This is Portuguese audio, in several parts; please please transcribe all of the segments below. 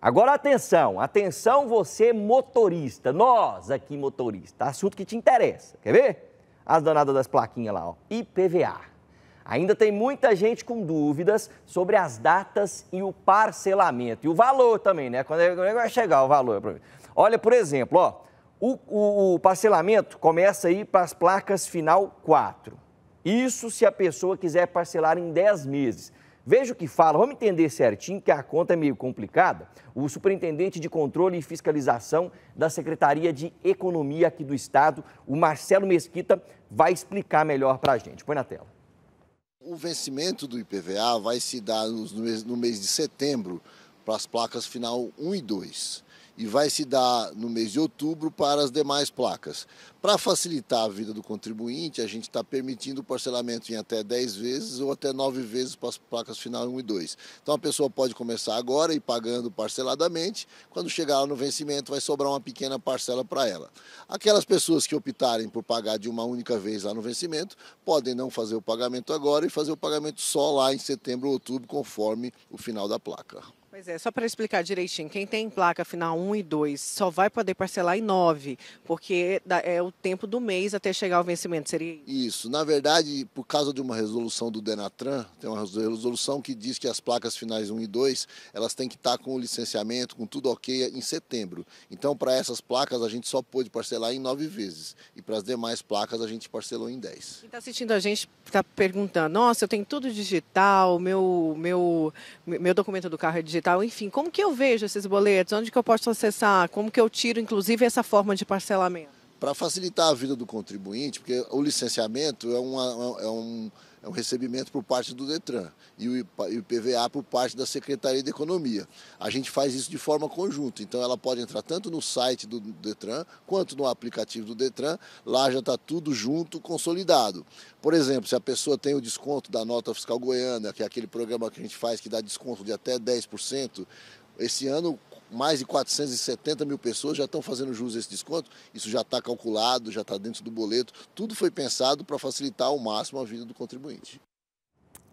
Agora atenção, atenção você motorista, nós aqui motorista, assunto que te interessa, quer ver? As danadas das plaquinhas lá, ó, IPVA. Ainda tem muita gente com dúvidas sobre as datas e o parcelamento, e o valor também, né? Quando é, é que vai chegar o valor? Olha, por exemplo, ó, o, o, o parcelamento começa aí para as placas final 4. Isso se a pessoa quiser parcelar em 10 meses. Veja o que fala, vamos entender certinho, que a conta é meio complicada. O superintendente de controle e fiscalização da Secretaria de Economia aqui do Estado, o Marcelo Mesquita, vai explicar melhor para a gente. Põe na tela. O vencimento do IPVA vai se dar no mês de setembro para as placas final 1 e 2 e vai se dar no mês de outubro para as demais placas. Para facilitar a vida do contribuinte, a gente está permitindo o parcelamento em até 10 vezes ou até 9 vezes para as placas final 1 e 2. Então a pessoa pode começar agora e pagando parceladamente, quando chegar no vencimento vai sobrar uma pequena parcela para ela. Aquelas pessoas que optarem por pagar de uma única vez lá no vencimento, podem não fazer o pagamento agora e fazer o pagamento só lá em setembro ou outubro, conforme o final da placa. Pois é, só para explicar direitinho, quem tem placa final 1 e 2 só vai poder parcelar em 9, porque é o tempo do mês até chegar ao vencimento, seria isso? Isso, na verdade, por causa de uma resolução do Denatran, tem uma resolução que diz que as placas finais 1 e 2, elas têm que estar tá com o licenciamento, com tudo ok em setembro. Então, para essas placas, a gente só pôde parcelar em 9 vezes, e para as demais placas, a gente parcelou em 10. Quem está assistindo a gente está perguntando, nossa, eu tenho tudo digital, meu, meu, meu documento do carro é digital, tal. Enfim, como que eu vejo esses boletos? Onde que eu posso acessar? Como que eu tiro, inclusive, essa forma de parcelamento? para facilitar a vida do contribuinte, porque o licenciamento é, uma, é, um, é um é recebimento por parte do Detran e o IPVA por parte da Secretaria de Economia. A gente faz isso de forma conjunta, então ela pode entrar tanto no site do Detran quanto no aplicativo do Detran, lá já está tudo junto, consolidado. Por exemplo, se a pessoa tem o desconto da nota fiscal goiana, que é aquele programa que a gente faz que dá desconto de até 10%, esse ano mais de 470 mil pessoas já estão fazendo jus a esse desconto. Isso já está calculado, já está dentro do boleto. Tudo foi pensado para facilitar ao máximo a vida do contribuinte.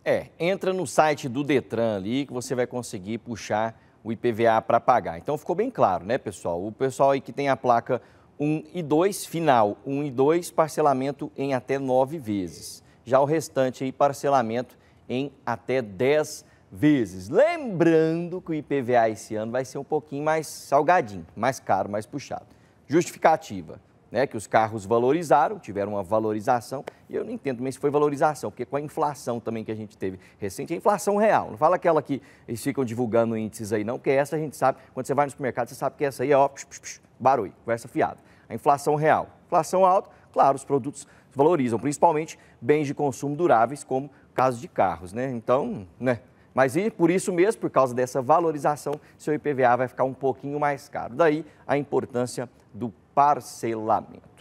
É, entra no site do Detran ali que você vai conseguir puxar o IPVA para pagar. Então ficou bem claro, né, pessoal? O pessoal aí que tem a placa 1 e 2, final 1 e 2, parcelamento em até 9 vezes. Já o restante aí, parcelamento em até 10 vezes vezes. Lembrando que o IPVA esse ano vai ser um pouquinho mais salgadinho, mais caro, mais puxado. Justificativa, né? Que os carros valorizaram, tiveram uma valorização, e eu não entendo também se foi valorização, porque com a inflação também que a gente teve recente, a é inflação real. Não fala aquela que eles ficam divulgando índices aí, não, que essa a gente sabe, quando você vai no supermercado, você sabe que essa aí é ó, psh, psh, psh, barulho, conversa fiada. A inflação real. Inflação alta, claro, os produtos valorizam, principalmente bens de consumo duráveis, como caso de carros, né? Então, né? Mas e por isso mesmo, por causa dessa valorização, seu IPVA vai ficar um pouquinho mais caro. Daí a importância do parcelamento.